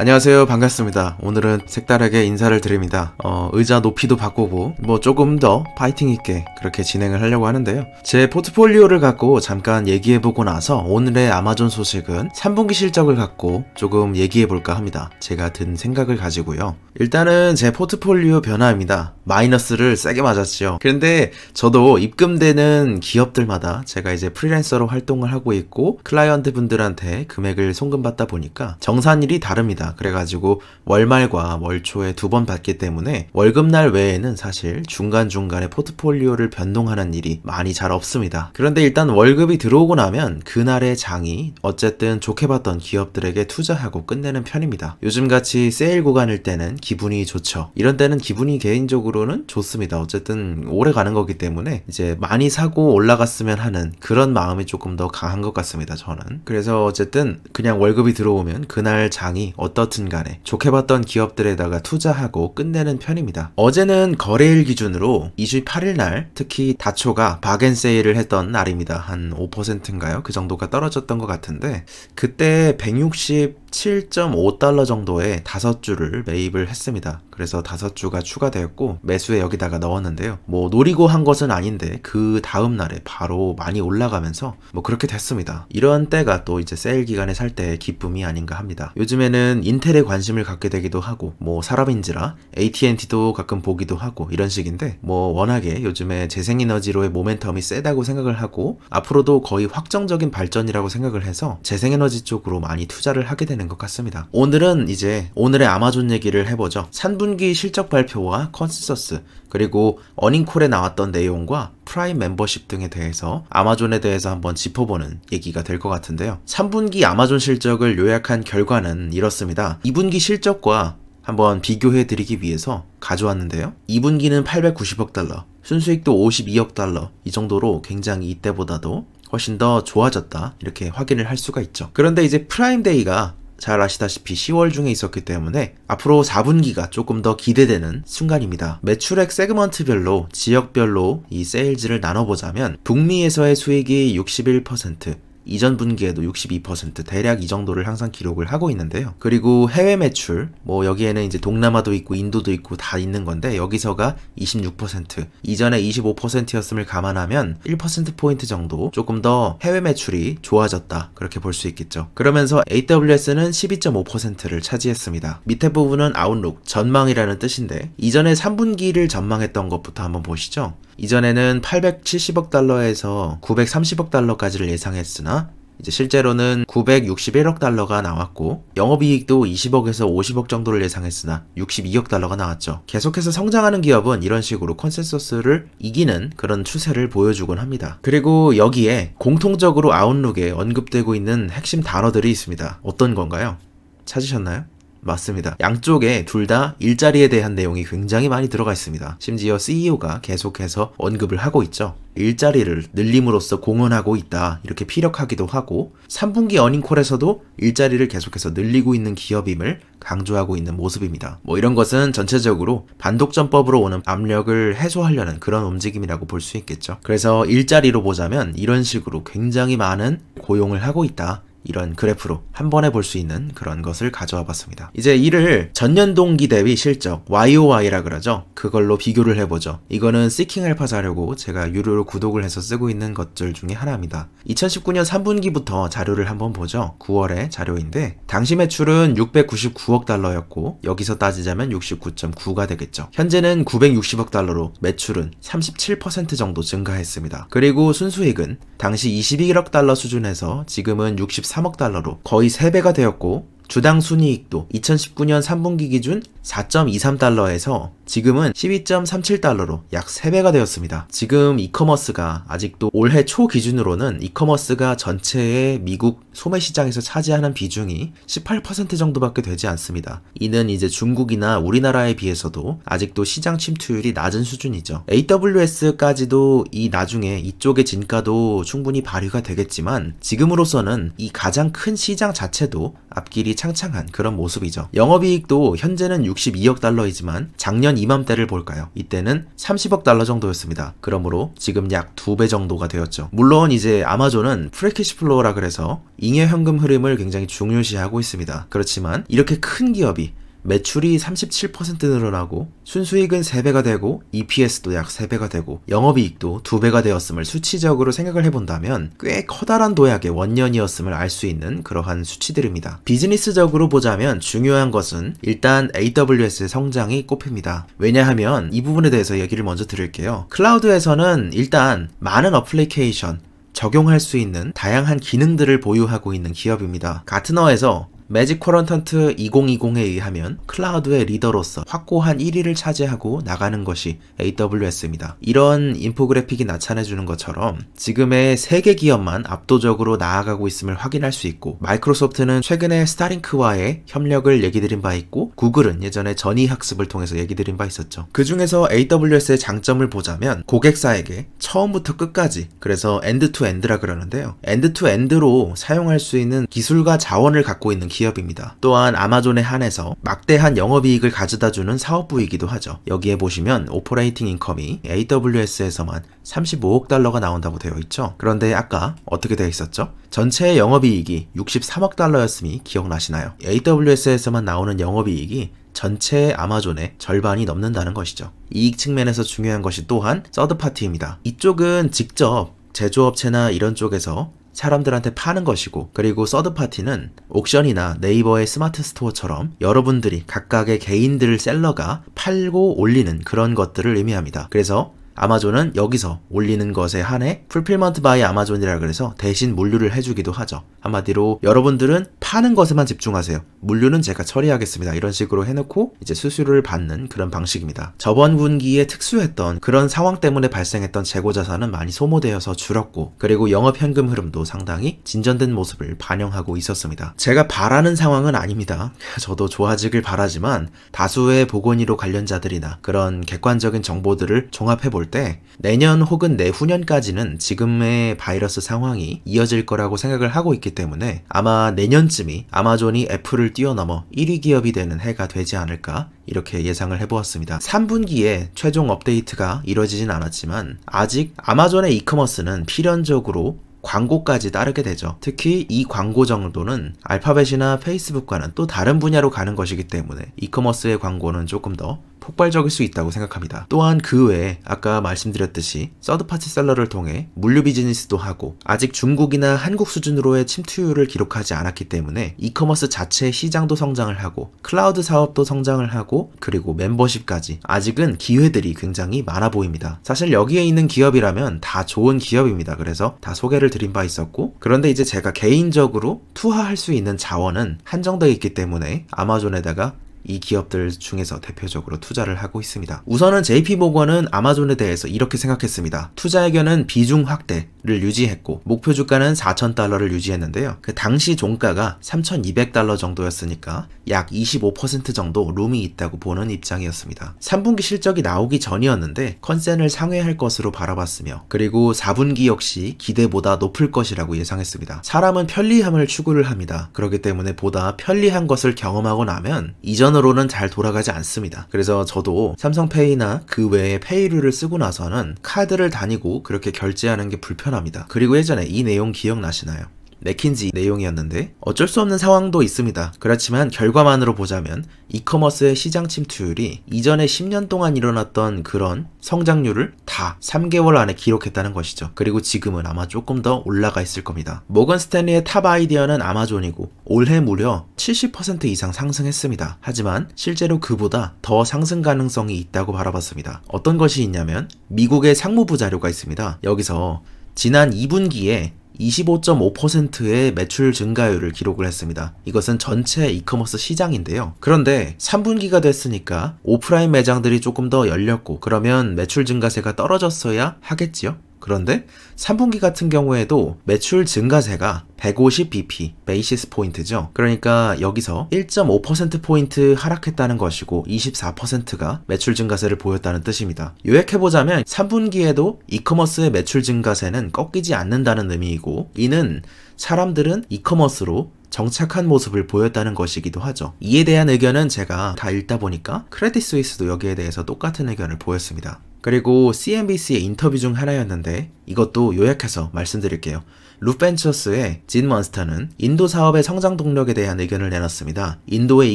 안녕하세요 반갑습니다 오늘은 색다르게 인사를 드립니다 어, 의자 높이도 바꾸고 뭐 조금 더 파이팅 있게 그렇게 진행을 하려고 하는데요 제 포트폴리오를 갖고 잠깐 얘기해보고 나서 오늘의 아마존 소식은 3분기 실적을 갖고 조금 얘기해볼까 합니다 제가 든 생각을 가지고요 일단은 제 포트폴리오 변화입니다 마이너스를 세게 맞았죠요 그런데 저도 입금되는 기업들마다 제가 이제 프리랜서로 활동을 하고 있고 클라이언트 분들한테 금액을 송금받다 보니까 정산일이 다릅니다 그래가지고 월말과 월초에 두 번 받기 때문에 월급날 외에는 사실 중간중간에 포트폴리오를 변동하는 일이 많이 잘 없습니다. 그런데 일단 월급이 들어오고 나면 그날의 장이 어쨌든 좋게 봤던 기업들에게 투자하고 끝내는 편입니다. 요즘같이 세일 구간일 때는 기분이 좋죠. 이런 때는 기분이 개인적으로는 좋습니다. 어쨌든 오래 가는 거기 때문에 이제 많이 사고 올라갔으면 하는 그런 마음이 조금 더 강한 것 같습니다. 저는. 그래서 어쨌든 그냥 월급이 들어오면 그날 장이 어떤 어떻든 간에 좋게 봤던 기업들에다가 투자하고 끝내는 편입니다. 어제는 거래일 기준으로 2 8일 날 특히 다초가 바겐 세일을 했던 날입니다. 한 5%인가요? 그 정도가 떨어졌던 것 같은데 그때 160 7.5달러 정도에 5주를 매입을 했습니다. 그래서 5주가 추가되었고 매수에 여기다가 넣었는데요. 뭐 노리고 한 것은 아닌데 그 다음 날에 바로 많이 올라가면서 뭐 그렇게 됐습니다. 이런 때가 또 이제 세일 기간에 살 때 기쁨이 아닌가 합니다. 요즘에는 인텔에 관심을 갖게 되기도 하고 뭐 사람인지라 AT&T도 가끔 보기도 하고 이런 식인데 뭐 워낙에 요즘에 재생에너지로의 모멘텀이 세다고 생각을 하고 앞으로도 거의 확정적인 발전이라고 생각을 해서 재생에너지 쪽으로 많이 투자를 하게 되는 것 같습니다. 오늘은 이제 오늘의 아마존 얘기를 해보죠. 3분기 실적 발표와 컨센서스 그리고 어닝콜에 나왔던 내용과 프라임 멤버십 등에 대해서 아마존에 대해서 한번 짚어보는 얘기가 될 것 같은데요. 3분기 아마존 실적을 요약한 결과는 이렇습니다. 2분기 실적과 한번 비교해 드리기 위해서 가져왔는데요. 2분기는 890억 달러, 순수익도 52억 달러 이 정도로 굉장히 이때보다도 훨씬 더 좋아졌다 이렇게 확인을 할 수가 있죠 그런데 이제 프라임데이가 잘 아시다시피 10월 중에 있었기 때문에 앞으로 4분기가 조금 더 기대되는 순간입니다. 매출액 세그먼트별로 지역별로 이 세일즈를 나눠보자면 북미에서의 수익이 61%, 이전 분기에도 62% 대략 이 정도를 항상 기록을 하고 있는데요. 그리고 해외 매출, 뭐 여기에는 이제 동남아도 있고 인도도 있고 다 있는 건데 여기서가 26%, 이전에 25%였음을 감안하면 1%포인트 정도 조금 더 해외 매출이 좋아졌다. 그렇게 볼 수 있겠죠. 그러면서 AWS는 12.5%를 차지했습니다. 밑에 부분은 아웃룩, 전망이라는 뜻인데 이전에 3분기를 전망했던 것부터 한번 보시죠. 이전에는 870억 달러에서 930억 달러까지를 예상했으나 이제 실제로는 961억 달러가 나왔고 영업이익도 20억에서 50억 정도를 예상했으나 62억 달러가 나왔죠. 계속해서 성장하는 기업은 이런 식으로 컨센서스를 이기는 그런 추세를 보여주곤 합니다. 그리고 여기에 공통적으로 아웃룩에 언급되고 있는 핵심 단어들이 있습니다. 어떤 건가요? 찾으셨나요? 맞습니다. 양쪽에 둘 다 일자리에 대한 내용이 굉장히 많이 들어가 있습니다. 심지어 CEO가 계속해서 언급을 하고 있죠. 일자리를 늘림으로써 공헌하고 있다. 이렇게 피력하기도 하고 3분기 어닝콜에서도 일자리를 계속해서 늘리고 있는 기업임을 강조하고 있는 모습입니다. 뭐 이런 것은 전체적으로 반독점법으로 오는 압력을 해소하려는 그런 움직임이라고 볼 수 있겠죠. 그래서 일자리로 보자면 이런 식으로 굉장히 많은 고용을 하고 있다. 이런 그래프로 한 번에 볼 수 있는 그런 것을 가져와 봤습니다. 이제 이를 전년 동기 대비 실적 YOY라 그러죠. 그걸로 비교를 해보죠. 이거는 시킹 알파 자료고 제가 유료로 구독을 해서 쓰고 있는 것들 중에 하나입니다. 2019년 3분기부터 자료를 한번 보죠. 9월의 자료인데 당시 매출은 699억 달러였고 여기서 따지자면 69.9가 되겠죠. 현재는 960억 달러로 매출은 37% 정도 증가했습니다. 그리고 순수익은 당시 21억 달러 수준에서 지금은 63 3억 달러로 거의 3배가 되었고 주당 순이익도 2019년 3분기 기준 4.23달러에서 지금은 12.37달러로 약 3배가 되었습니다. 지금 이커머스가 아직도 올해 초 기준으로는 이커머스가 전체의 미국 소매 시장에서 차지하는 비중이 18% 정도밖에 되지 않습니다. 이는 이제 중국이나 우리나라에 비해서도 아직도 시장 침투율이 낮은 수준이죠. AWS까지도 이 나중에 이쪽의 진가도 충분히 발휘가 되겠지만 지금으로서는 이 가장 큰 시장 자체도 앞길이 창창한 그런 모습이죠. 영업이익도 현재는 62억 달러이지만 작년 이맘때를 볼까요? 이때는 30억 달러 정도였습니다. 그러므로 지금 약 2배 정도가 되었죠. 물론 이제 아마존은 프레키시 플로어라 그래서 잉여 현금 흐름을 굉장히 중요시하고 있습니다. 그렇지만 이렇게 큰 기업이 매출이 37% 늘어나고 순수익은 3배가 되고 EPS도 약 3배가 되고 영업이익도 2배가 되었음을 수치적으로 생각을 해본다면 꽤 커다란 도약의 원년이었음을 알 수 있는 그러한 수치들입니다. 비즈니스적으로 보자면 중요한 것은 일단 AWS의 성장이 꼽힙니다. 왜냐하면 이 부분에 대해서 얘기를 먼저 드릴게요. 클라우드에서는 일단 많은 어플리케이션 적용할 수 있는 다양한 기능들을 보유하고 있는 기업입니다. 가트너에서 매직 쿼런턴트 2020에 의하면 클라우드의 리더로서 확고한 1위를 차지하고 나가는 것이 AWS입니다. 이런 인포그래픽이 나타내주는 것처럼 지금의 세계 기업만 압도적으로 나아가고 있음을 확인할 수 있고 마이크로소프트는 최근에 스타링크와의 협력을 얘기드린 바 있고 구글은 예전에 전이학습을 통해서 얘기드린 바 있었죠. 그 중에서 AWS의 장점을 보자면 고객사에게 처음부터 끝까지 그래서 엔드투엔드라 그러는데요. 엔드투엔드로 사용할 수 있는 기술과 자원을 갖고 있는 기업 기업입니다. 또한 아마존에 한해서 막대한 영업이익을 가져다주는 사업부이기도 하죠. 여기에 보시면 오퍼레이팅 인컴이 AWS에서만 35억 달러가 나온다고 되어 있죠. 그런데 아까 어떻게 되어 있었죠? 전체의 영업이익이 63억 달러였음이 기억나시나요? AWS에서만 나오는 영업이익이 전체 아마존의 절반이 넘는다는 것이죠. 이익 측면에서 중요한 것이 또한 서드파티입니다. 이쪽은 직접 제조업체나 이런 쪽에서 사람들한테 파는 것이고 그리고 서드파티는 옥션이나 네이버의 스마트 스토어처럼 여러분들이 각각의 개인들 셀러가 팔고 올리는 그런 것들을 의미합니다. 그래서 아마존은 여기서 올리는 것에 한해 풀필먼트 바이 아마존이라 그래서 대신 물류를 해주기도 하죠. 한마디로 여러분들은 파는 것에만 집중하세요. 물류는 제가 처리하겠습니다. 이런 식으로 해놓고 이제 수수료를 받는 그런 방식입니다. 저번 분기에 특수했던 그런 상황 때문에 발생했던 재고 자산은 많이 소모되어서 줄었고 그리고 영업 현금 흐름도 상당히 진전된 모습을 반영하고 있었습니다. 제가 바라는 상황은 아닙니다. 저도 좋아지길 바라지만 다수의 보건의료 관련자들이나 그런 객관적인 정보들을 종합해 볼때 내년 혹은 내후년까지는 지금의 바이러스 상황이 이어질 거라고 생각을 하고 있기 때문에 아마 내년쯤이 아마존이 애플을 뛰어넘어 1위 기업이 되는 해가 되지 않을까 이렇게 예상을 해보았습니다. 3분기에 최종 업데이트가 이뤄지진 않았지만 아직 아마존의 이커머스는 필연적으로 광고까지 따르게 되죠. 특히 이 광고 정도는 알파벳이나 페이스북과는 또 다른 분야로 가는 것이기 때문에 이커머스의 광고는 조금 더 폭발적일 수 있다고 생각합니다. 또한 그 외에 아까 말씀드렸듯이 서드파티 셀러를 통해 물류 비즈니스도 하고 아직 중국이나 한국 수준으로의 침투율을 기록하지 않았기 때문에 이커머스 자체 시장도 성장을 하고 클라우드 사업도 성장을 하고 그리고 멤버십까지 아직은 기회들이 굉장히 많아 보입니다. 사실 여기에 있는 기업이라면 다 좋은 기업입니다. 그래서 다 소개를 드린 바 있었고 그런데 이제 제가 개인적으로 투하할 수 있는 자원은 한정되어 있기 때문에 아마존에다가 이 기업들 중에서 대표적으로 투자를 하고 있습니다. 우선은 JP모건은 아마존에 대해서 이렇게 생각했습니다. 투자 의견은 비중 확대를 유지했고 목표 주가는 4,000달러를 유지했는데요. 그 당시 종가가 3,200달러 정도였으니까 약 25% 정도 룸이 있다고 보는 입장이었습니다. 3분기 실적이 나오기 전이었는데 컨센을 상회할 것으로 바라봤으며 그리고 4분기 역시 기대보다 높을 것이라고 예상했습니다. 사람은 편리함을 추구를 합니다. 그렇기 때문에 보다 편리한 것을 경험하고 나면 이전 예전으로는 잘 돌아가지 않습니다. 그래서 저도 삼성페이나 그 외에 페이류를 쓰고 나서는 카드를 다니고 그렇게 결제하는 게 불편합니다. 그리고 예전에 이 내용 기억나시나요? 맥킨지 내용이었는데 어쩔 수 없는 상황도 있습니다. 그렇지만 결과만으로 보자면 이커머스의 시장 침투율이 이전에 10년 동안 일어났던 그런 성장률을 다 3개월 안에 기록했다는 것이죠. 그리고 지금은 아마 조금 더 올라가 있을 겁니다. 모건 스탠리의 탑 아이디어는 아마존이고 올해 무려 70% 이상 상승했습니다. 하지만 실제로 그보다 더 상승 가능성이 있다고 바라봤습니다. 어떤 것이 있냐면 미국의 상무부 자료가 있습니다. 여기서 지난 2분기에 25.5%의 매출 증가율을 기록을 했습니다. 이것은 전체 이커머스 시장인데요. 그런데 3분기가 됐으니까 오프라인 매장들이 조금 더 열렸고 그러면 매출 증가세가 떨어졌어야 하겠지요? 그런데 3분기 같은 경우에도 매출 증가세가 150bp 베이시스 포인트죠. 그러니까 여기서 1.5% 포인트 하락했다는 것이고 24%가 매출 증가세를 보였다는 뜻입니다. 요약해 보자면 3분기에도 이커머스의 매출 증가세는 꺾이지 않는다는 의미이고 이는 사람들은 이커머스로 정착한 모습을 보였다는 것이기도 하죠. 이에 대한 의견은 제가 다 읽다 보니까 크레딧 스위스도 여기에 대해서 똑같은 의견을 보였습니다. 그리고 CNBC의 인터뷰 중 하나였는데 이것도 요약해서 말씀드릴게요. 루벤처스의 진 먼스터는 인도 사업의 성장 동력에 대한 의견을 내놨습니다. 인도의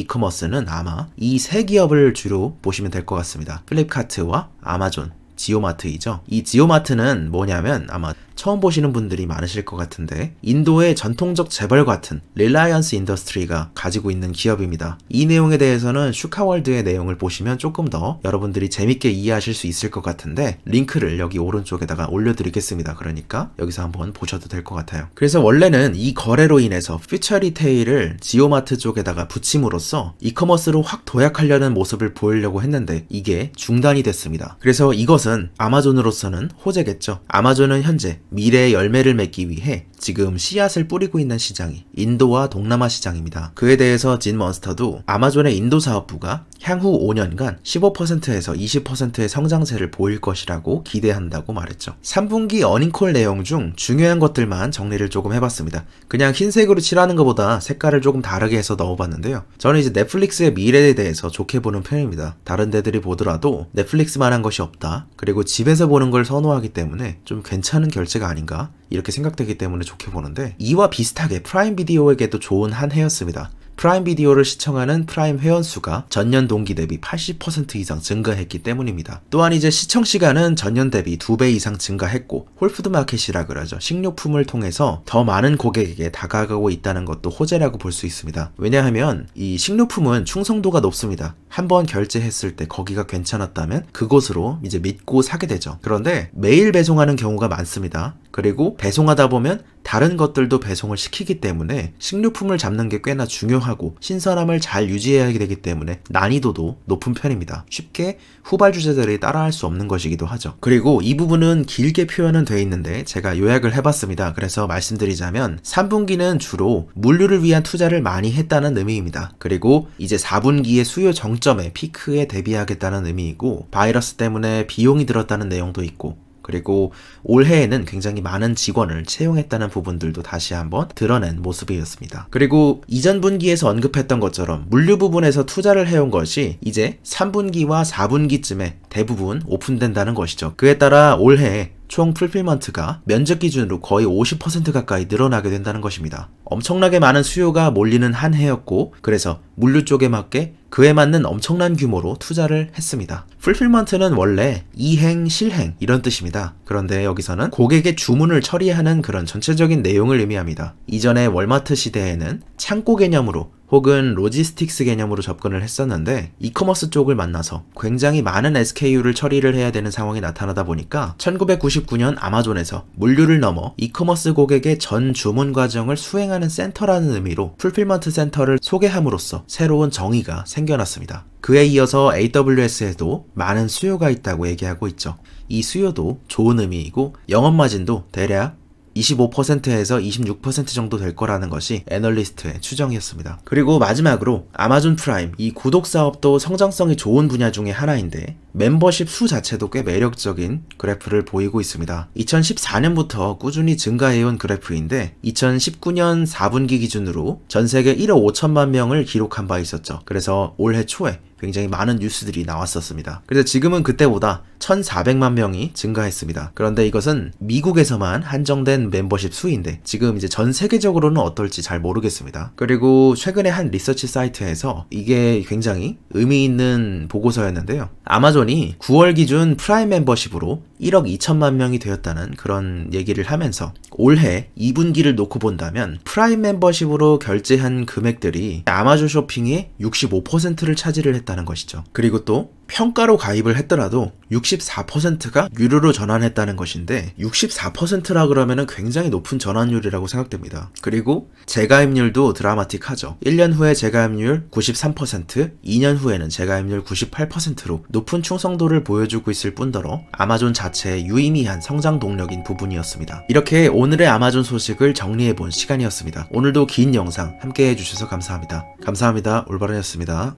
이커머스는 아마 이 세 기업을 주로 보시면 될 것 같습니다. 플립카트와 아마존, 지오마트이죠. 이 지오마트는 뭐냐면 아마 처음 보시는 분들이 많으실 것 같은데 인도의 전통적 재벌 같은 릴라이언스 인더스트리가 가지고 있는 기업입니다. 이 내용에 대해서는 슈카월드의 내용을 보시면 조금 더 여러분들이 재밌게 이해하실 수 있을 것 같은데 링크를 여기 오른쪽에다가 올려드리겠습니다. 그러니까 여기서 한번 보셔도 될 것 같아요. 그래서 원래는 이 거래로 인해서 퓨처리테일을 지오마트 쪽에다가 붙임으로써 이커머스로 확 도약하려는 모습을 보이려고 했는데 이게 중단이 됐습니다. 그래서 이것은 아마존으로서는 호재겠죠. 아마존은 현재 미래의 열매를 맺기 위해 지금 씨앗을 뿌리고 있는 시장이 인도와 동남아 시장입니다. 그에 대해서 진 먼스터도 아마존의 인도 사업부가 향후 5년간 15%에서 20%의 성장세를 보일 것이라고 기대한다고 말했죠. 3분기 어닝콜 내용 중 중요한 것들만 정리를 조금 해봤습니다. 그냥 흰색으로 칠하는 것보다 색깔을 조금 다르게 해서 넣어봤는데요. 저는 이제 넷플릭스의 미래에 대해서 좋게 보는 편입니다. 다른 데들이 보더라도 넷플릭스만한 것이 없다. 그리고 집에서 보는 걸 선호하기 때문에 좀 괜찮은 결정 자체가 아닌가 이렇게 생각되기 때문에 좋게 보는데 이와 비슷하게 프라임 비디오에게도 좋은 한 해였습니다. 프라임 비디오를 시청하는 프라임 회원수가 전년 동기 대비 80% 이상 증가했기 때문입니다. 또한 이제 시청 시간은 전년 대비 2배 이상 증가했고 홀푸드 마켓이라 그러죠. 식료품을 통해서 더 많은 고객에게 다가가고 있다는 것도 호재라고 볼 수 있습니다. 왜냐하면 이 식료품은 충성도가 높습니다. 한번 결제했을 때 거기가 괜찮았다면 그곳으로 이제 믿고 사게 되죠. 그런데 매일 배송하는 경우가 많습니다. 그리고 배송하다 보면 다른 것들도 배송을 시키기 때문에 식료품을 잡는 게 꽤나 중요하고 신선함을 잘 유지해야 되기 때문에 난이도도 높은 편입니다. 쉽게 후발 주제들이 따라할 수 없는 것이기도 하죠. 그리고 이 부분은 길게 표현은 돼 있는데 제가 요약을 해봤습니다. 그래서 말씀드리자면 3분기는 주로 물류를 위한 투자를 많이 했다는 의미입니다. 그리고 이제 4분기의 수요 정점에 피크에 대비하겠다는 의미이고 바이러스 때문에 비용이 들었다는 내용도 있고 그리고 올해에는 굉장히 많은 직원을 채용했다는 부분들도 다시 한번 드러낸 모습이었습니다. 그리고 이전 분기에서 언급했던 것처럼 물류 부분에서 투자를 해온 것이 이제 3분기와 4분기쯤에 대부분 오픈된다는 것이죠. 그에 따라 올해 총 풀필먼트가 면적 기준으로 거의 50% 가까이 늘어나게 된다는 것입니다. 엄청나게 많은 수요가 몰리는 한 해였고 그래서 물류 쪽에 맞게 그에 맞는 엄청난 규모로 투자를 했습니다. 풀필먼트는 원래 이행, 실행 이런 뜻입니다. 그런데 여기서는 고객의 주문을 처리하는 그런 전체적인 내용을 의미합니다. 이전에 월마트 시대에는 창고 개념으로 혹은 로지스틱스 개념으로 접근을 했었는데 이커머스 쪽을 만나서 굉장히 많은 SKU를 처리를 해야 되는 상황이 나타나다 보니까 1999년 아마존에서 물류를 넘어 이커머스 고객의 전 주문 과정을 수행하는 센터라는 의미로 풀필먼트 센터를 소개함으로써 새로운 정의가 생겨났습니다. 그에 이어서 AWS에도 많은 수요가 있다고 얘기하고 있죠. 이 수요도 좋은 의미이고 영업 마진도 대략 25%에서 26% 정도 될 거라는 것이 애널리스트의 추정이었습니다. 그리고 마지막으로 아마존 프라임 이 구독 사업도 성장성이 좋은 분야 중에 하나인데 멤버십 수 자체도 꽤 매력적인 그래프를 보이고 있습니다. 2014년부터 꾸준히 증가해온 그래프인데 2019년 4분기 기준으로 전 세계 1억 5천만 명을 기록한 바 있었죠. 그래서 올해 초에 굉장히 많은 뉴스들이 나왔었습니다. 그래서 지금은 그때보다 1,400만 명이 증가했습니다. 그런데 이것은 미국에서만 한정된 멤버십 수인데 지금 이제 전 세계적으로는 어떨지 잘 모르겠습니다. 그리고 최근에 한 리서치 사이트에서 이게 굉장히 의미 있는 보고서였는데요. 아마존이 9월 기준 프라임 멤버십으로 1억 2천만 명이 되었다는 그런 얘기를 하면서 올해 2분기를 놓고 본다면 프라임 멤버십으로 결제한 금액들이 아마존 쇼핑의 65%를 차지를 했다. 가입했다는 것이죠. 그리고 또 평가로 가입을 했더라도 64%가 유료로 전환했다는 것인데 64%라 그러면 굉장히 높은 전환율이라고 생각됩니다. 그리고 재가입률도 드라마틱하죠. 1년 후에 재가입률 93%, 2년 후에는 재가입률 98%로 높은 충성도를 보여주고 있을 뿐더러 아마존 자체의 유의미한 성장 동력인 부분이었습니다. 이렇게 오늘의 아마존 소식을 정리해본 시간이었습니다. 오늘도 긴 영상 함께 해주셔서 감사합니다. 감사합니다. 올바른이었습니다.